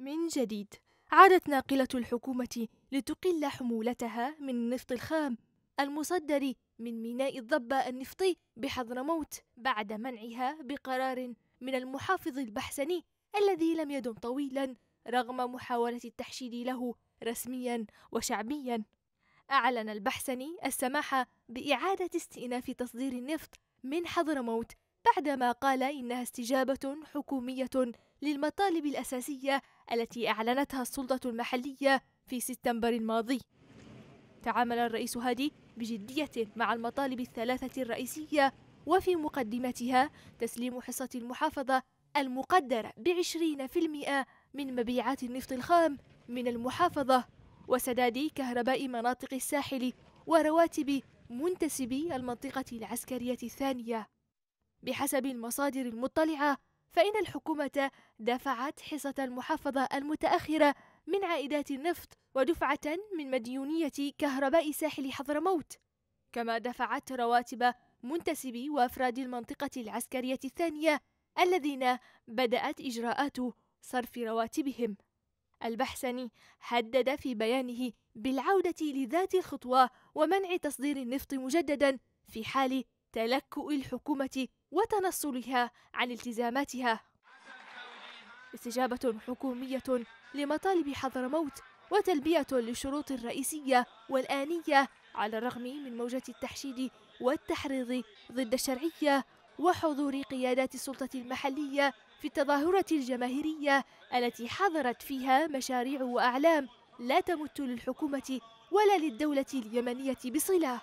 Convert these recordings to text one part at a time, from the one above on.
من جديد عادت ناقلة الحكومة لتقل حمولتها من النفط الخام المصدر من ميناء الضبة النفطي بحضرموت بعد منعها بقرار من المحافظ البحسني الذي لم يدم طويلا رغم محاولة التحشيد له رسميا وشعبيا أعلن البحسني السماح بإعادة استئناف تصدير النفط من حضرموت بعدما قال إنها استجابة حكومية للمطالب الأساسية التي أعلنتها السلطة المحلية في سبتمبر الماضي تعامل الرئيس هادي بجدية مع المطالب الثلاثة الرئيسية وفي مقدمتها تسليم حصة المحافظة المقدرة بعشرين في المئة من مبيعات النفط الخام من المحافظة وسداد كهرباء مناطق الساحل ورواتب منتسبي المنطقة العسكرية الثانية بحسب المصادر المطلعة فإن الحكومة دفعت حصة المحافظة المتأخرة من عائدات النفط ودفعة من مديونية كهرباء ساحل حضرموت كما دفعت رواتب منتسبي وأفراد المنطقة العسكرية الثانية الذين بدأت إجراءات صرف رواتبهم البحسني حدد في بيانه بالعودة لذات الخطوة ومنع تصدير النفط مجددا في حال تلكؤ الحكومة وتنصلها عن التزاماتها استجابة حكومية لمطالب حضرموت وتلبية للشروط الرئيسية والآنية على الرغم من موجة التحشيد والتحريض ضد الشرعية وحضور قيادات السلطة المحلية في التظاهرة الجماهيرية التي حظرت فيها مشاريع وأعلام لا تمت للحكومة ولا للدولة اليمنية بصلة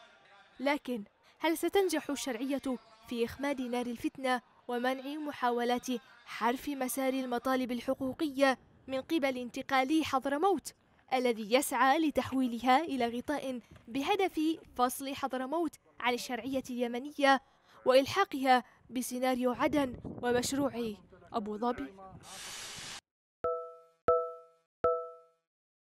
لكن هل ستنجح الشرعية في إخماد نار الفتنة ومنع محاولات حرف مسار المطالب الحقوقية من قبل انتقالي حضرموت الذي يسعى لتحويلها إلى غطاء بهدف فصل حضرموت عن الشرعية اليمنية وإلحاقها بسيناريو عدن ومشروع أبو ظبي